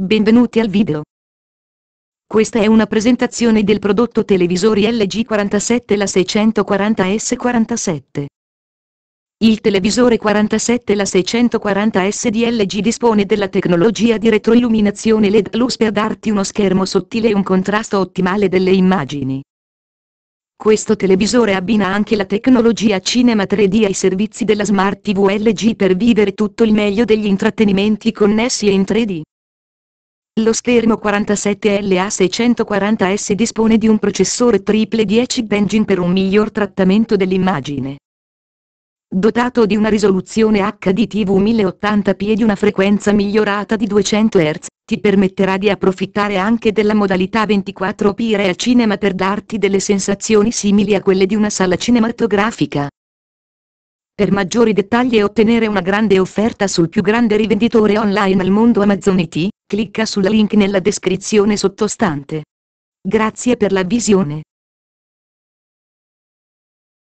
Benvenuti al video. Questa è una presentazione del prodotto televisori LG47 la 640S47. Il televisore 47 la 640S di LG dispone della tecnologia di retroilluminazione LED Plus per darti uno schermo sottile e un contrasto ottimale delle immagini. Questo televisore abbina anche la tecnologia Cinema 3D ai servizi della Smart TV LG per vivere tutto il meglio degli intrattenimenti connessi in 3D. Lo schermo 47LA640S dispone di un processore triple 10 engine per un miglior trattamento dell'immagine. Dotato di una risoluzione HDTV 1080p e di una frequenza migliorata di 200 Hz, ti permetterà di approfittare anche della modalità 24p Real Cinema per darti delle sensazioni simili a quelle di una sala cinematografica. Per maggiori dettagli e ottenere una grande offerta sul più grande rivenditore online al mondo Amazon IT, Clicca sul link nella descrizione sottostante. Grazie per la visione.